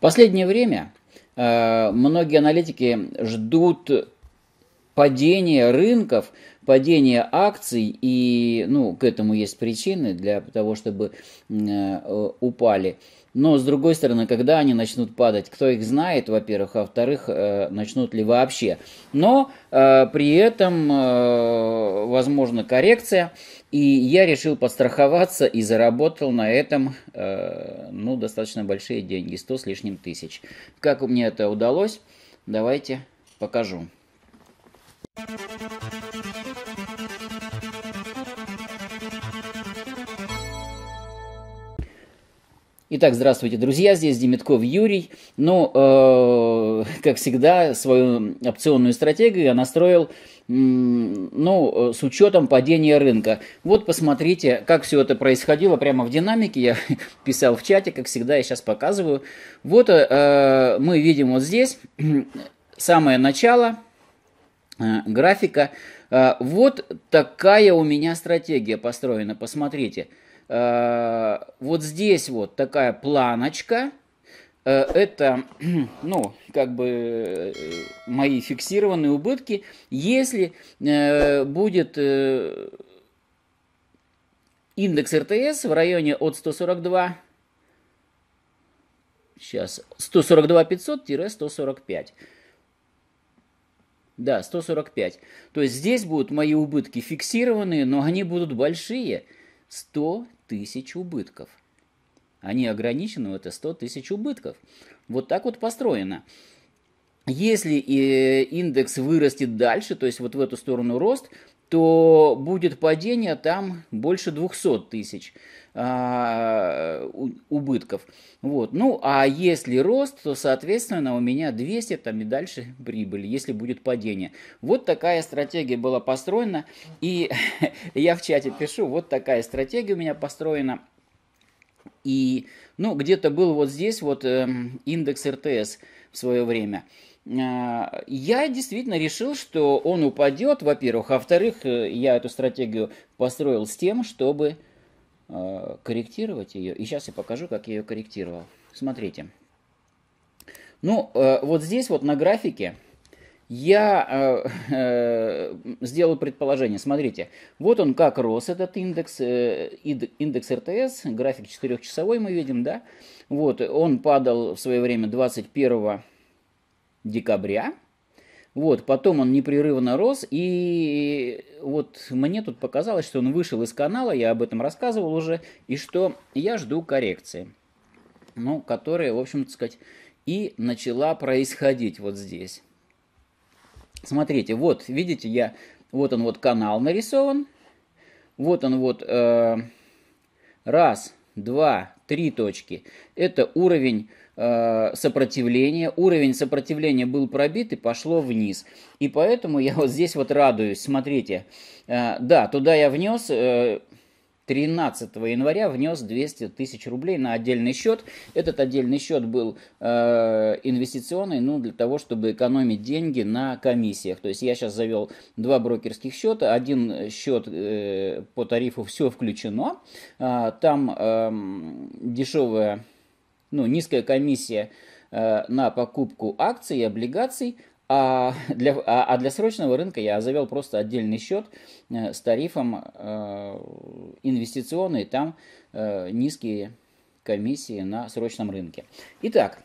последнее время э, многие аналитики ждут падения рынков падение акций, и ну, к этому есть причины для того, чтобы э, э, упали. Но, с другой стороны, когда они начнут падать, кто их знает, во-первых, а во-вторых, э, начнут ли вообще. Но э, при этом, э, возможно, коррекция, и я решил подстраховаться и заработал на этом, э, ну, достаточно большие деньги, 100 с лишним тысяч. Как мне это удалось, давайте покажу. Thank you. Итак, здравствуйте, друзья, здесь Демитков Юрий. Ну, э, как всегда, свою опционную стратегию я настроил, ну, э, с учетом падения рынка. Вот посмотрите, как все это происходило прямо в динамике. Я писал в чате, как всегда, я сейчас показываю. Вот э, мы видим вот здесь самое начало э, графика. Э, вот такая у меня стратегия построена, посмотрите. Посмотрите. Э, вот здесь вот такая планочка. Э, это, ну, как бы э, мои фиксированные убытки. Если будет индекс РТС в районе от 142 сейчас 142 500-145. Да, 145. То есть здесь будут мои убытки фиксированные, но они будут большие. 100 тысяч убытков. Они ограничены, это 100 тысяч убытков. Вот так вот построено. Если э, индекс вырастет дальше, то есть вот в эту сторону рост, то будет падение там больше 200 тысяч а, убытков. Вот. Ну, а если рост, то, соответственно, у меня 200 там и дальше прибыль, если будет падение. Вот такая стратегия была построена. И я в чате пишу, вот такая стратегия у меня построена. И, ну, где-то был вот здесь вот э, индекс РТС в свое время – а, я действительно решил, что он упадет, во-первых. А во-вторых, э, я эту стратегию построил с тем, чтобы а, корректировать ее. И сейчас я покажу, как я ее корректировал. Смотрите. Ну, э, вот здесь вот на графике я э, сделал предположение. Смотрите, вот он как рос этот индекс, индекс РТС, график 4-часовой мы видим, да? Вот, он падал в свое время 21 декабря. Вот, потом он непрерывно рос, и вот мне тут показалось, что он вышел из канала, я об этом рассказывал уже, и что я жду коррекции, ну, которая, в общем-то сказать, и начала происходить вот здесь. Смотрите, вот, видите, я, вот он вот канал нарисован, вот он вот, э, раз, два, три точки, это уровень Э, сопротивление, уровень сопротивления был пробит и пошло вниз. И поэтому я вот здесь вот радуюсь. Смотрите, э, да, туда я внес, 13 э, января внес 200 тысяч рублей на отдельный счет. Этот отдельный счет был инвестиционный, ну, для того, чтобы экономить деньги на комиссиях. То есть я сейчас завел два брокерских счета. Один счет по тарифу все включено, а, там эм, дешевая ну, низкая комиссия э, на покупку акций и облигаций, а для, а, а для срочного рынка я завел просто отдельный счет э, с тарифом э, инвестиционный, там э, низкие комиссии на срочном рынке. Итак,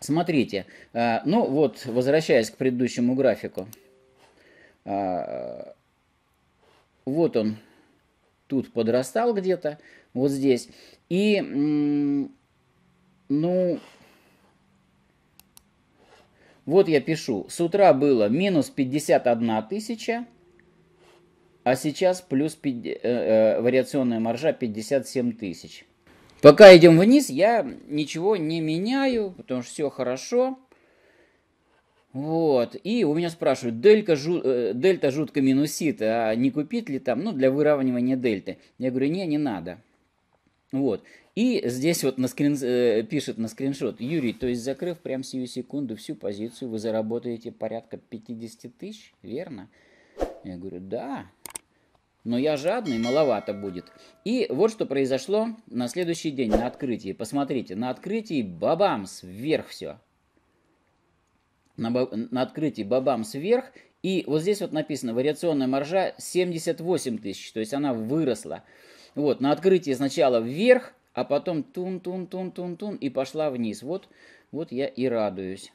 смотрите, э, ну вот, возвращаясь к предыдущему графику, э, вот он тут подрастал где-то, вот здесь, и... Ну, вот я пишу, с утра было минус 51 тысяча, а сейчас плюс 5, э, э, вариационная маржа 57 тысяч. Пока идем вниз, я ничего не меняю, потому что все хорошо. Вот, и у меня спрашивают, дельта, жу, э, дельта жутко минусит, а не купить ли там, ну, для выравнивания дельты. Я говорю, не, не надо. Вот, и здесь вот на скрин, э, пишет на скриншот, Юрий, то есть закрыв прям сию секунду всю позицию, вы заработаете порядка 50 тысяч, верно? Я говорю, да, но я жадный, маловато будет. И вот что произошло на следующий день, на открытии. Посмотрите, на открытии бабамс, вверх все. На, на открытии бабамс вверх. И вот здесь вот написано, вариационная маржа 78 тысяч, то есть она выросла. Вот, на открытии сначала вверх, а потом тун-тун-тун-тун-тун и пошла вниз. Вот, вот я и радуюсь.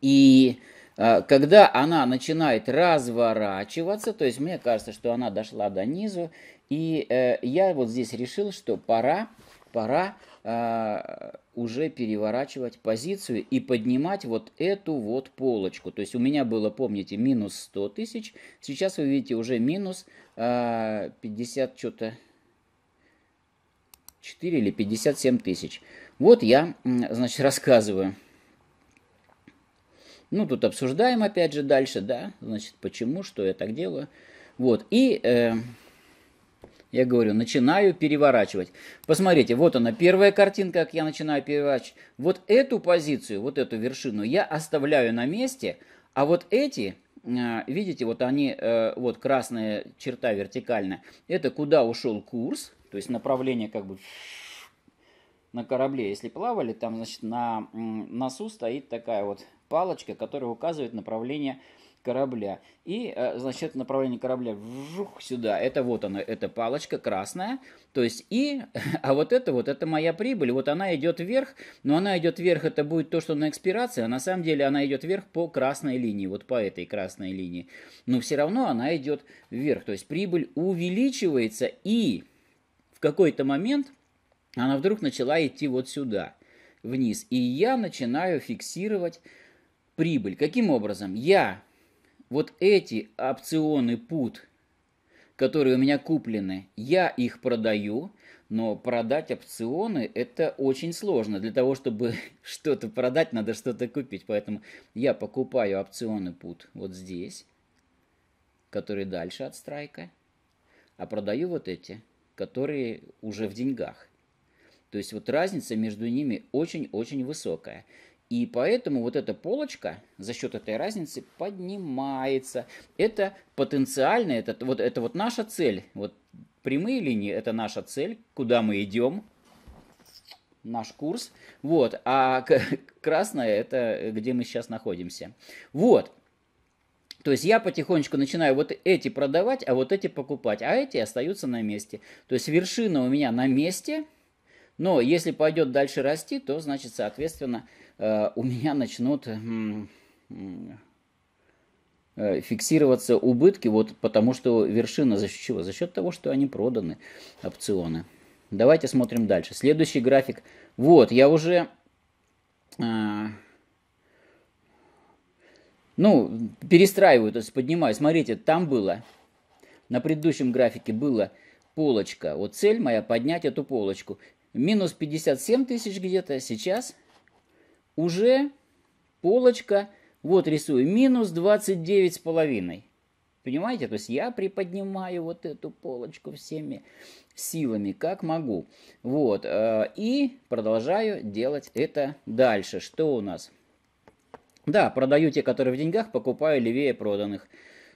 И э, когда она начинает разворачиваться, то есть мне кажется, что она дошла до низу, и э, я вот здесь решил, что пора, пора э, уже переворачивать позицию и поднимать вот эту вот полочку. То есть у меня было, помните, минус 100 тысяч, сейчас вы видите уже минус э, 50 что-то 4 или 57 тысяч. Вот я, значит, рассказываю. Ну, тут обсуждаем опять же дальше, да, значит, почему, что я так делаю. Вот, и э, я говорю, начинаю переворачивать. Посмотрите, вот она, первая картинка, как я начинаю переворачивать. Вот эту позицию, вот эту вершину я оставляю на месте, а вот эти, э, видите, вот они, э, вот красная черта вертикальная, это куда ушел курс, то есть направление как бы на корабле, если плавали, там, значит, на носу стоит такая вот палочка, которая указывает направление корабля. И, э, значит, направление корабля вжух, сюда. Это вот она, эта палочка красная. То есть и, а вот это вот, это моя прибыль. Вот она идет вверх, но она идет вверх, это будет то, что на экспирации, а на самом деле она идет вверх по красной линии, вот по этой красной линии. Но все равно она идет вверх. То есть прибыль увеличивается и какой-то момент она вдруг начала идти вот сюда, вниз. И я начинаю фиксировать прибыль. Каким образом? Я вот эти опционы put, которые у меня куплены, я их продаю, но продать опционы это очень сложно. Для того, чтобы что-то продать, надо что-то купить. Поэтому я покупаю опционы put вот здесь, которые дальше от страйка, а продаю вот эти – которые уже в деньгах. То есть вот разница между ними очень-очень высокая. И поэтому вот эта полочка за счет этой разницы поднимается. Это потенциально, это вот, это вот наша цель. Вот прямые линии – это наша цель, куда мы идем, наш курс. Вот, а красная – это где мы сейчас находимся. Вот, то есть я потихонечку начинаю вот эти продавать, а вот эти покупать, а эти остаются на месте. То есть вершина у меня на месте, но если пойдет дальше расти, то значит, соответственно, э, у меня начнут э, фиксироваться убытки, вот потому что вершина за счет чего? За счет того, что они проданы, опционы. Давайте смотрим дальше. Следующий график. Вот, я уже э, ну, перестраиваю, то есть поднимаю. Смотрите, там было, на предыдущем графике была полочка. Вот цель моя поднять эту полочку. Минус 57 тысяч где-то сейчас. Уже полочка, вот рисую, минус 29 с половиной. Понимаете? То есть я приподнимаю вот эту полочку всеми силами, как могу. Вот. Э, и продолжаю делать это дальше. Что у нас? Да, продаю те, которые в деньгах, покупаю левее проданных.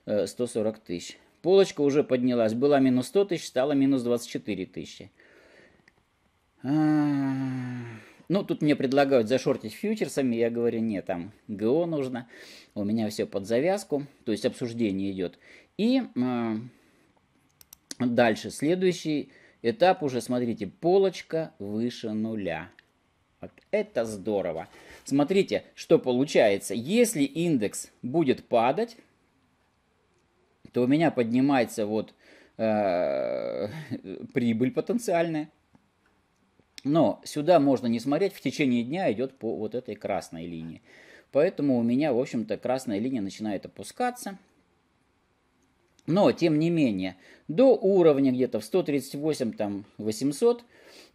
140 э, тысяч. Полочка уже поднялась. Была минус 100 тысяч, стала минус 24 тысячи. А, ну, тут мне предлагают зашортить фьючерсами, я говорю, нет, там ГО нужно, у меня все под завязку, то есть обсуждение идет. И а, дальше, следующий этап уже, смотрите, полочка выше нуля. Вот это здорово. Смотрите, что получается. Если индекс будет падать, то у меня поднимается вот э, прибыль потенциальная. Но сюда можно не смотреть, в течение дня идет по вот этой красной линии. Поэтому у меня, в общем-то, красная линия начинает опускаться. Но, тем не менее, до уровня где-то в 138 там 800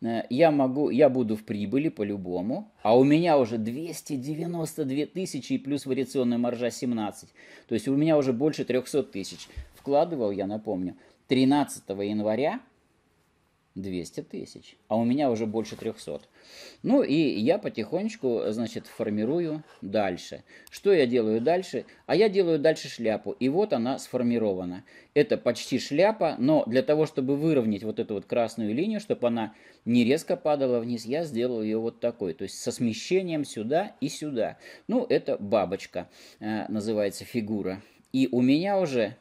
э, я могу, я буду в прибыли по-любому, а у меня уже 292 тысячи и плюс вариационная маржа 17. То есть у меня уже больше 300 тысяч. Вкладывал я, напомню, 13 января 200 тысяч, а у меня уже больше 300. Ну и я потихонечку, значит, формирую дальше. Что я делаю дальше? А я делаю дальше шляпу, и вот она сформирована. Это почти шляпа, но для того, чтобы выровнять вот эту вот красную линию, чтобы она не резко падала вниз, я сделал ее вот такой, то есть со смещением сюда и сюда. Ну, это бабочка, э, называется фигура. И у меня уже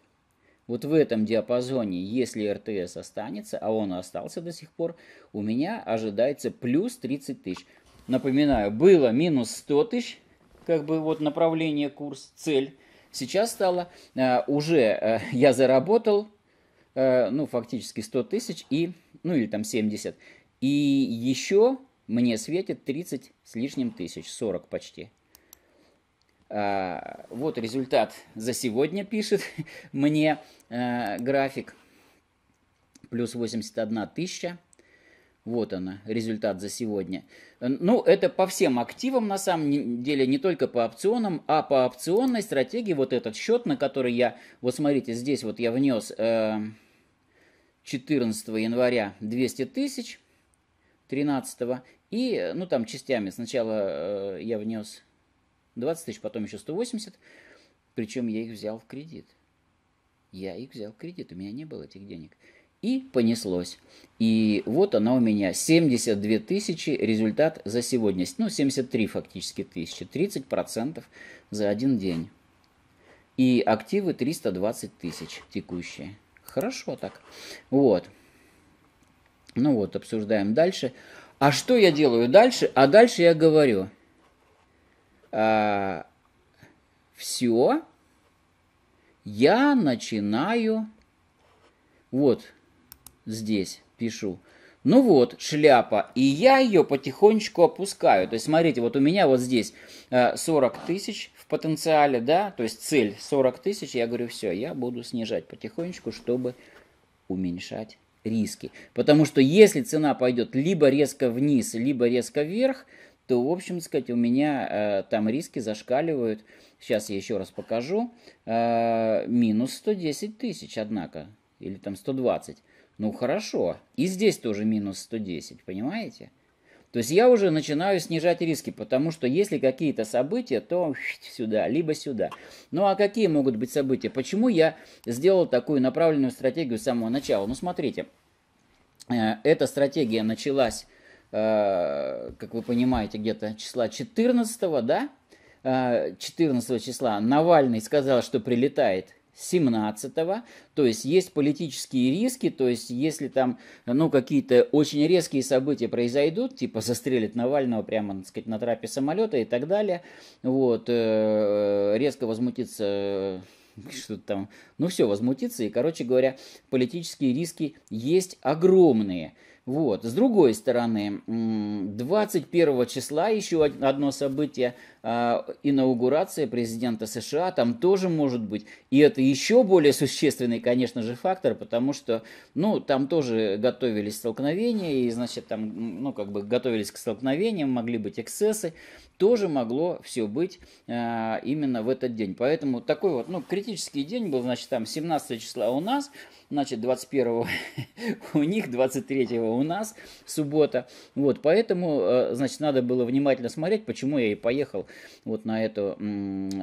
вот в этом диапазоне, если РТС останется, а он остался до сих пор, у меня ожидается плюс 30 тысяч. Напоминаю, было минус 100 тысяч, как бы вот направление, курс, цель. Сейчас стало э, уже э, я заработал, э, ну, фактически 100 тысяч и, ну, или там 70. И еще мне светит 30 с лишним тысяч, 40 почти. А, вот результат за сегодня пишет мне а, график. Плюс 81 тысяча. Вот она, результат за сегодня. Ну, это по всем активам, на самом деле, не только по опционам, а по опционной стратегии. Вот этот счет, на который я, вот смотрите, здесь вот я внес э, 14 января 200 тысяч, 13 и, ну, там частями. Сначала э, я внес 20 тысяч, потом еще 180. Причем я их взял в кредит. Я их взял в кредит, у меня не было этих денег. И понеслось. И вот она у меня 72 тысячи, результат за сегодня. Ну, 73 фактически тысячи, 30% за один день. И активы 320 тысяч текущие. Хорошо так. Вот. Ну вот, обсуждаем дальше. А что я делаю дальше? А дальше я говорю, э, все, я начинаю, вот здесь пишу, ну вот, шляпа. И я ее потихонечку опускаю. То есть, смотрите, вот у меня вот здесь 40 э, тысяч в потенциале, да, то есть цель 40 тысяч. Я говорю, все, я буду снижать потихонечку, чтобы уменьшать риски. Потому что если цена пойдет либо резко вниз, либо резко вверх, то, в общем сказать, у меня э, там риски зашкаливают. Сейчас я еще раз покажу. Э, минус 110 тысяч, однако. Или там 120. Ну, хорошо. И здесь тоже минус 110, понимаете? То есть я уже начинаю снижать риски, потому что если какие-то события, то сюда, либо сюда. Ну а какие могут быть события? Почему я сделал такую направленную стратегию с самого начала? Ну смотрите, э, эта стратегия началась Э, как вы понимаете, где-то числа 14, да, 14 э, числа Навальный сказал, что прилетает 17, то есть есть политические риски, то есть если там, ну, какие-то очень резкие события произойдут, типа застрелит Навального прямо, так сказать, на трапе самолета и так далее, вот, э, резко возмутится что-то там, ну все, возмутится, и, короче говоря, политические риски есть огромные. Вот. С другой стороны, 21 числа еще одно событие, а, инаугурация президента США, там тоже может быть. И это еще более существенный, конечно же, фактор, потому что, ну, там тоже готовились столкновения, и, значит, там, ну, как бы готовились к столкновениям, могли быть эксцессы, тоже могло все быть а, именно в этот день. Поэтому такой вот, ну, критический день был, значит, там 17 числа у нас, значит, 21 у них, 23 у нас, суббота. Вот, поэтому, э, значит, надо было внимательно смотреть, почему я и поехал вот на эту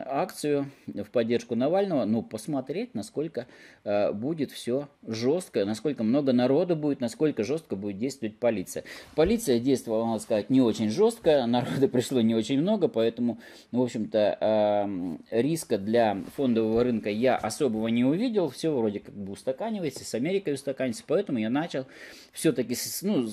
акцию в поддержку Навального, ну, посмотреть, насколько э, будет все жестко, насколько много народу будет, насколько жестко будет действовать полиция. Полиция действовала, надо сказать, не очень жестко, народа пришло не очень много, поэтому, в общем-то, э, риска для фондового рынка я особого не увидел, все вроде как бы устаканилось устаканивается, с Америкой устаканится. Поэтому я начал все-таки ну,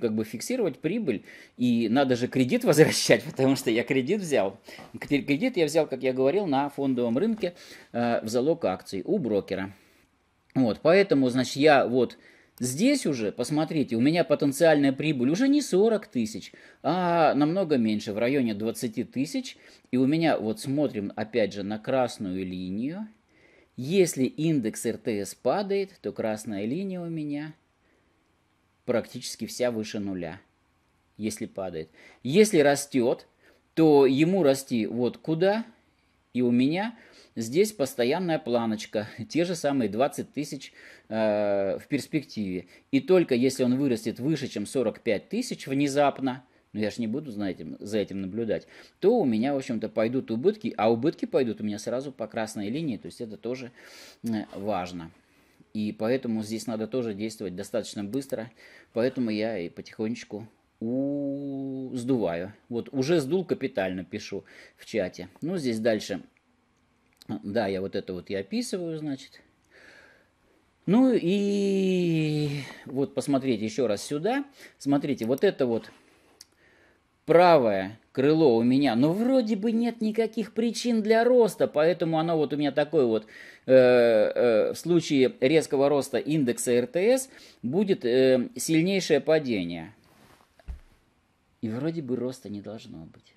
как бы фиксировать прибыль. И надо же кредит возвращать, потому что я кредит взял. Кредит я взял, как я говорил, на фондовом рынке э, в залог акций у брокера. Вот, поэтому, значит, я вот Здесь уже, посмотрите, у меня потенциальная прибыль уже не 40 тысяч, а намного меньше, в районе 20 тысяч. И у меня, вот смотрим опять же на красную линию, если индекс РТС падает, то красная линия у меня практически вся выше нуля, если падает. Если растет, то ему расти вот куда, и у меня здесь постоянная планочка, те же самые 20 тысяч э, в перспективе. И только если он вырастет выше, чем 45 тысяч внезапно, но ну, я же не буду за этим, за этим наблюдать, то у меня, в общем-то, пойдут убытки, а убытки пойдут у меня сразу по красной линии, то есть это тоже э, важно. И поэтому здесь надо тоже действовать достаточно быстро, поэтому я и потихонечку у... сдуваю. Вот уже сдул капитально, пишу в чате. Ну, здесь дальше, да, я вот это вот и описываю, значит. Ну и вот посмотреть еще раз сюда. Смотрите, вот это вот правое крыло у меня, но вроде бы нет никаких причин для роста, поэтому оно вот у меня такое вот э, э, в случае резкого роста индекса РТС будет э, сильнейшее падение. И вроде бы роста не должно быть.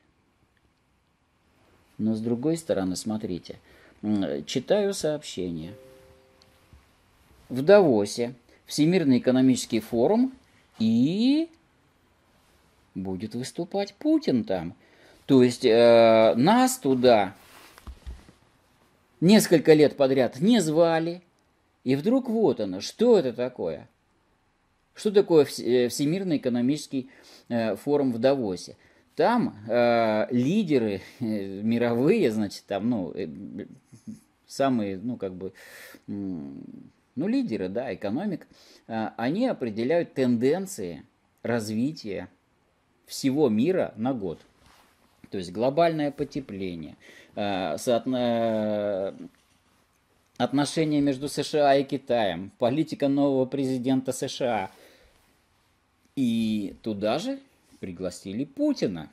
Но с другой стороны, смотрите, читаю сообщение. В Давосе Всемирный экономический форум и будет выступать Путин там. То есть э, нас туда несколько лет подряд не звали, и вдруг вот оно, что это такое? Что такое э, Всемирный экономический э, форум в Давосе? Там э, лидеры э, мировые, значит, там, ну, э, самые, ну, как бы, ну, лидеры, да, экономик, э, они определяют тенденции развития всего мира на год. То есть глобальное потепление, э, отношения между США и Китаем, политика нового президента США. И туда же пригласили Путина.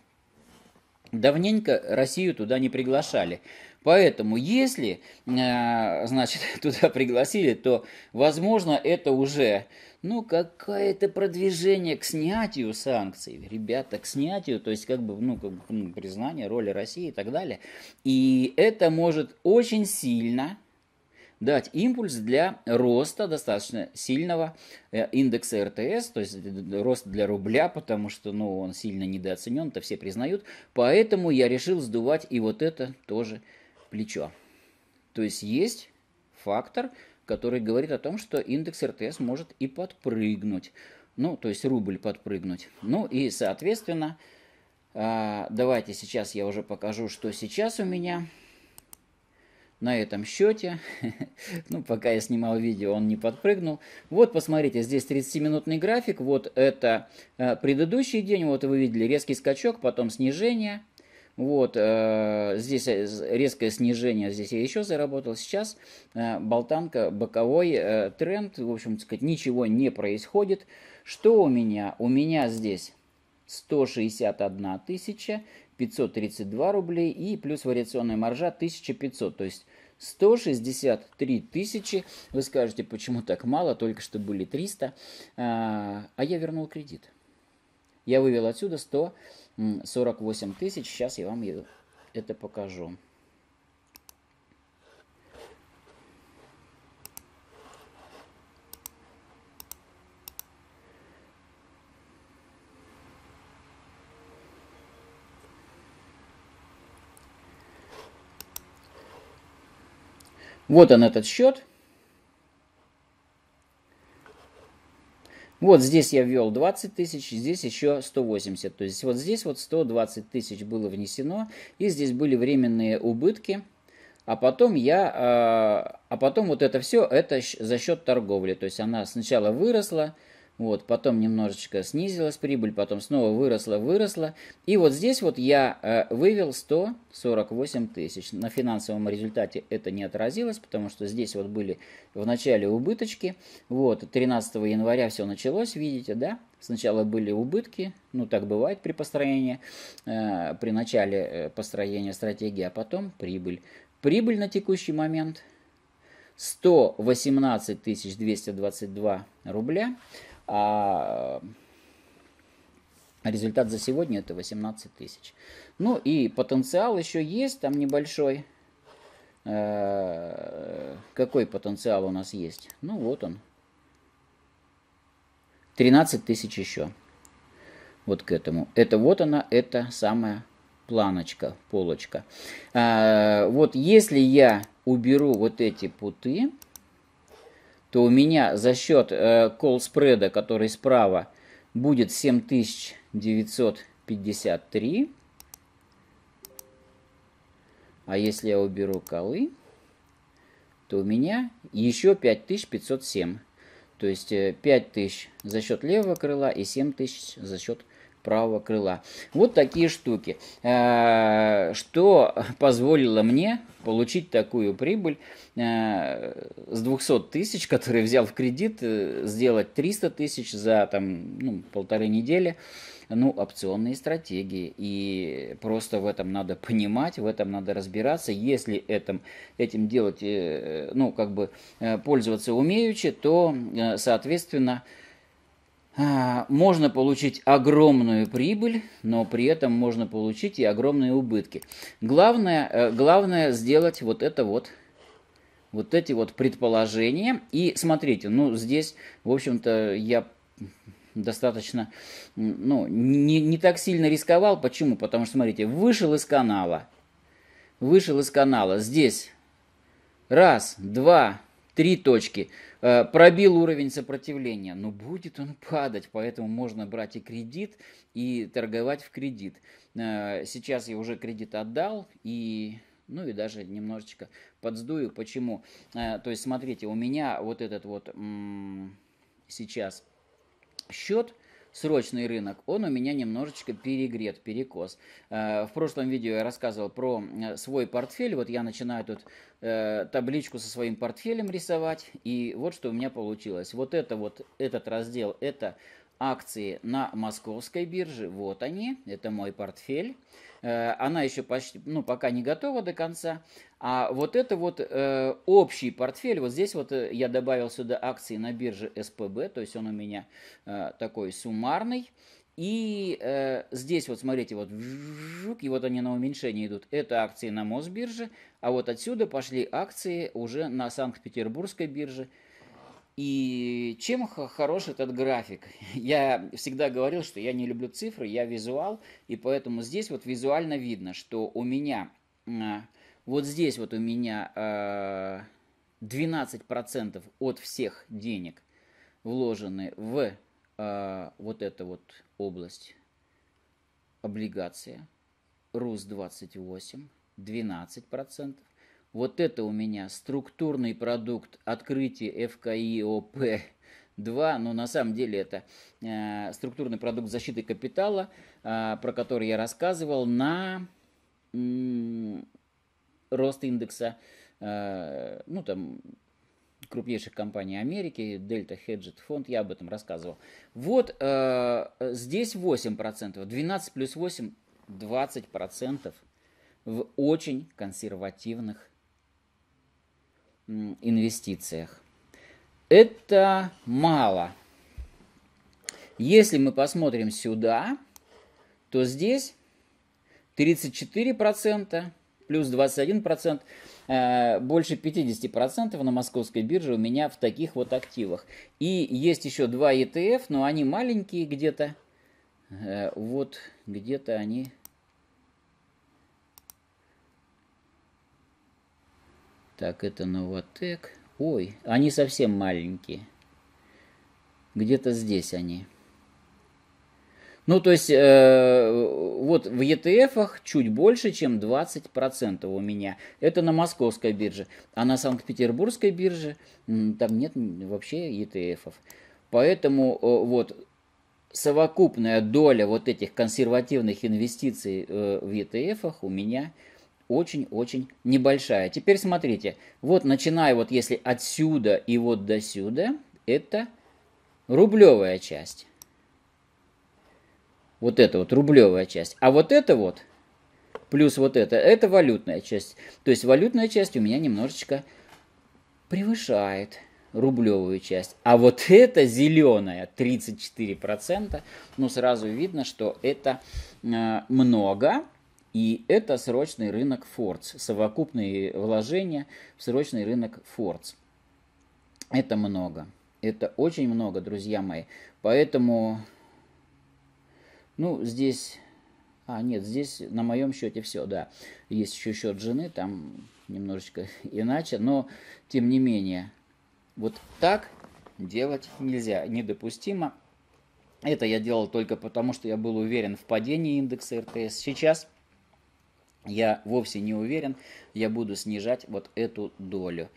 Давненько Россию туда не приглашали. Поэтому, если, э, значит, туда пригласили, то, возможно, это уже, ну, какое-то продвижение к снятию санкций, ребята, к снятию, то есть, как бы, ну, как бы, ну, признание роли России и так далее. И это может очень сильно дать импульс для роста достаточно сильного э, индекса РТС, то есть э, рост для рубля, потому что ну, он сильно недооценен, это все признают. Поэтому я решил сдувать и вот это тоже плечо. То есть есть фактор, который говорит о том, что индекс РТС может и подпрыгнуть. Ну, то есть рубль подпрыгнуть. Ну и, соответственно, а, давайте сейчас я уже покажу, что сейчас у меня на этом счете. ну, пока я снимал видео, он не подпрыгнул. Вот, посмотрите, здесь 30-минутный график. Вот это а, предыдущий день. Вот вы видели резкий скачок, потом снижение. Вот, э, здесь э, резкое снижение, здесь я еще заработал. Сейчас э, болтанка, боковой э, тренд, в общем, сказать, ничего не происходит. Что у меня? У меня здесь 161 тысяча, 532 рублей и плюс вариационная маржа 1500, то есть 163 тысячи. Вы скажете, почему так мало, только что были 300, а, а я вернул кредит. Я вывел отсюда 148 тысяч. Сейчас я вам это покажу. Вот он этот счет. Вот здесь я ввел 20 тысяч, здесь еще 180. То есть вот здесь вот 120 тысяч было внесено, и здесь были временные убытки. А потом я, а, а потом вот это все, это за счет торговли. То есть она сначала выросла, вот, потом немножечко снизилась прибыль, потом снова выросла, выросла. И вот здесь вот я э, вывел 148 тысяч. На финансовом результате это не отразилось, потому что здесь вот были в начале убыточки. Вот, 13 января все началось, видите, да? Сначала были убытки, ну так бывает при построении, э, при начале э, построения стратегии, а потом прибыль. Прибыль на текущий момент 118 222 рубля а результат за сегодня это 18 тысяч. Ну и потенциал еще есть там небольшой. Э, какой потенциал у нас есть? Ну вот он. 13 тысяч еще. Вот к этому. Это вот она, это самая планочка, полочка. Э, вот если я уберу вот эти путы, то у меня за счет колл-спреда, э, который справа, будет 7953. А если я уберу колы, то у меня еще 5507. То есть 5000 э, за счет левого крыла и 7000 за счет правого крыла. Вот такие штуки. Э, что позволило мне получить такую прибыль э, с 200 тысяч, которые взял в кредит, э, сделать 300 тысяч за там, ну, полторы недели. Ну, опционные стратегии. И просто в этом надо понимать, в этом надо разбираться. Если этим, этим делать, ну, как бы пользоваться умеючи, то, соответственно, а, можно получить огромную прибыль, но при этом можно получить и огромные убытки. Главное, э, главное сделать вот это вот, вот эти вот предположения. И смотрите, ну здесь, в общем-то, я достаточно, ну, не, не так сильно рисковал. Почему? Потому что, смотрите, вышел из канала, вышел из канала, здесь раз, два, три точки – Э, пробил уровень сопротивления, но будет он падать, поэтому можно брать и кредит, и торговать в кредит. Э, сейчас я уже кредит отдал, и ну и даже немножечко подздую. Почему? Э, то есть, смотрите, у меня вот этот вот сейчас счет, срочный рынок, он у меня немножечко перегрет, перекос. Э, в прошлом видео я рассказывал про свой портфель. Вот я начинаю тут э, табличку со своим портфелем рисовать. И вот что у меня получилось. Вот это вот, этот раздел, это акции на московской бирже. Вот они, это мой портфель. Э, она еще почти, ну, пока не готова до конца. А вот это вот э, общий портфель, вот здесь вот э, я добавил сюда акции на бирже СПБ, то есть он у меня э, такой суммарный. И э, здесь вот, смотрите, вот жук, и вот они на уменьшение идут. Это акции на Мосбирже, а вот отсюда пошли акции уже на Санкт-Петербургской бирже. И чем хорош этот график? Я всегда говорил, что я не люблю цифры, я визуал, и поэтому здесь вот визуально видно, что у меня, а, вот здесь вот у меня 12% а, от всех денег вложены в а, вот эту вот область облигация, РУС-28, 12%. Вот это у меня структурный продукт открытия ФКИОП. 2, но на самом деле это э, структурный продукт защиты капитала, э, про который я рассказывал, на м, рост индекса, э, ну там, крупнейших компаний Америки, Delta Hedged Fund. я об этом рассказывал. Вот э, здесь 8%, 12 плюс 8, 20% в очень консервативных инвестициях. Это мало. Если мы посмотрим сюда, то здесь 34% плюс 21%, э, больше 50% на московской бирже у меня в таких вот активах. И есть еще два ETF, но они маленькие где-то. Э, вот где-то они Так, это Новотек. Ой, они совсем маленькие. Где-то здесь они. Ну, то есть, э, вот в ETF чуть больше, чем 20% у меня. Это на московской бирже. А на Санкт-Петербургской бирже там нет вообще ETF. -ов. Поэтому э, вот совокупная доля вот этих консервативных инвестиций э, в ETF у меня – очень-очень небольшая. Теперь смотрите, вот начиная вот если отсюда и вот до сюда, это рублевая часть. Вот это вот рублевая часть. А вот это вот, плюс вот это, это валютная часть. То есть валютная часть у меня немножечко превышает рублевую часть. А вот эта зеленая 34%, ну сразу видно, что это э, много. И это срочный рынок Фордс, совокупные вложения в срочный рынок Фордс. Это много. Это очень много, друзья мои. Поэтому, ну, здесь... А, нет, здесь на моем счете все, да. Есть еще счет жены, там немножечко иначе, но тем не менее. Вот так делать нельзя, недопустимо. Это я делал только потому, что я был уверен в падении индекса РТС. Сейчас я вовсе не уверен, я буду снижать вот эту долю.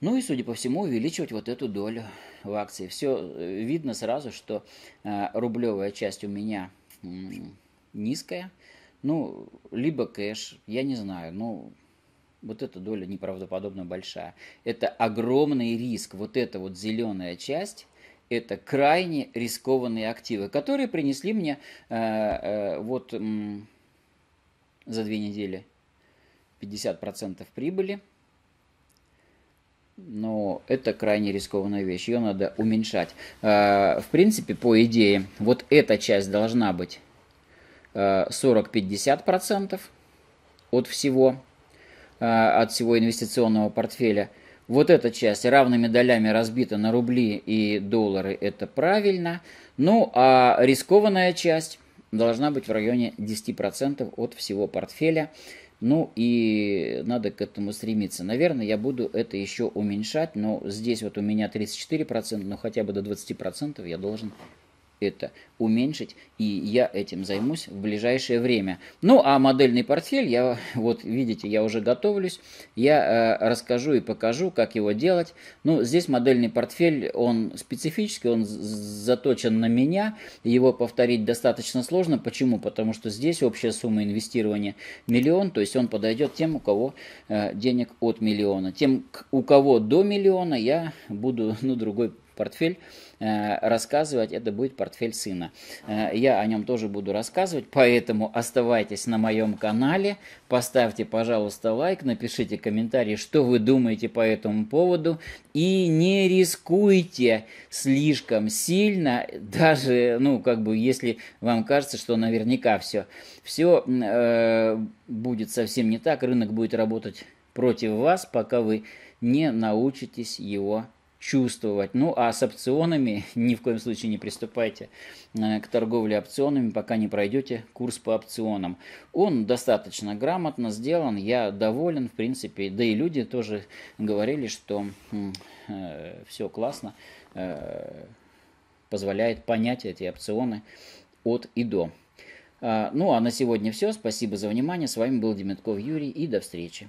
Ну и, судя по всему, увеличивать вот эту долю в акции. Все э, видно сразу, что э, рублевая часть у меня низкая. Ну, либо кэш, я не знаю, ну, вот эта доля неправдоподобно большая. Это огромный риск. Вот эта вот зеленая часть, это крайне рискованные активы, которые принесли мне э, э, вот... М- за две недели 50% прибыли, но это крайне рискованная вещь, ее надо уменьшать. А, в принципе, по идее, вот эта часть должна быть 40-50% а, от всего, а, от всего инвестиционного портфеля. Вот эта часть равными долями разбита на рубли и доллары, это правильно. Ну а рискованная часть должна быть в районе 10% от всего портфеля. Ну и надо к этому стремиться. Наверное, я буду это еще уменьшать, но здесь вот у меня 34%, но хотя бы до 20% я должен это уменьшить, и я этим займусь в ближайшее время. Ну, а модельный портфель, я вот видите, я уже готовлюсь, я э, расскажу и покажу, как его делать. Ну, здесь модельный портфель, он специфический, он заточен на меня, его повторить достаточно сложно. Почему? Потому что здесь общая сумма инвестирования миллион, то есть он подойдет тем, у кого э, денег от миллиона. Тем, у кого до миллиона, я буду, ну, другой портфель э, рассказывать, это будет портфель сына. Э, я о нем тоже буду рассказывать, поэтому оставайтесь на моем канале, поставьте, пожалуйста, лайк, напишите комментарий, что вы думаете по этому поводу, и не рискуйте слишком сильно, даже, ну, как бы, если вам кажется, что наверняка все. Все э, будет совсем не так, рынок будет работать против вас, пока вы не научитесь его чувствовать. Ну а с опционами ни в коем случае не приступайте э, к торговле опционами, пока не пройдете курс по опционам. Он достаточно грамотно сделан, я доволен, в принципе, да и люди тоже говорили, что э, все классно, э, позволяет понять эти опционы от и до. А, ну а на сегодня все. Спасибо за внимание. С вами был Демятков Юрий и до встречи.